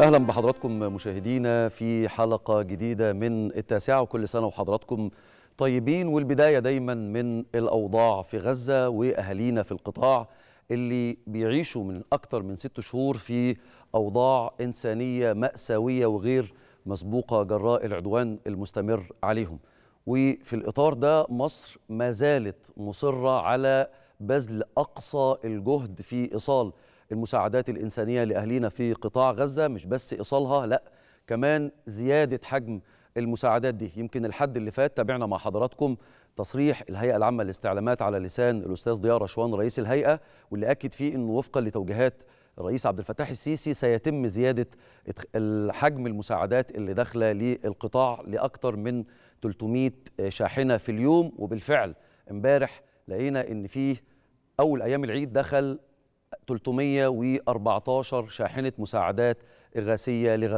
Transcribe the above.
اهلا بحضراتكم مشاهدينا في حلقه جديده من التاسعه وكل سنه وحضراتكم طيبين والبدايه دايما من الاوضاع في غزه واهالينا في القطاع اللي بيعيشوا من اكثر من ست شهور في اوضاع انسانيه ماساويه وغير مسبوقه جراء العدوان المستمر عليهم وفي الاطار ده مصر ما زالت مصره على بذل اقصى الجهد في ايصال المساعدات الإنسانية لأهلينا في قطاع غزة مش بس إيصالها لا كمان زيادة حجم المساعدات دي يمكن الحد اللي فات تابعنا مع حضراتكم تصريح الهيئة العامة للاستعلامات على لسان الأستاذ ضياء رشوان رئيس الهيئة واللي أكد فيه أنه وفقا لتوجيهات الرئيس عبد الفتاح السيسي سيتم زيادة حجم المساعدات اللي داخلة للقطاع لأكثر من 300 شاحنة في اليوم وبالفعل امبارح لقينا أن فيه أول أيام العيد دخل 314 شاحنة مساعدات إغاثية لغزة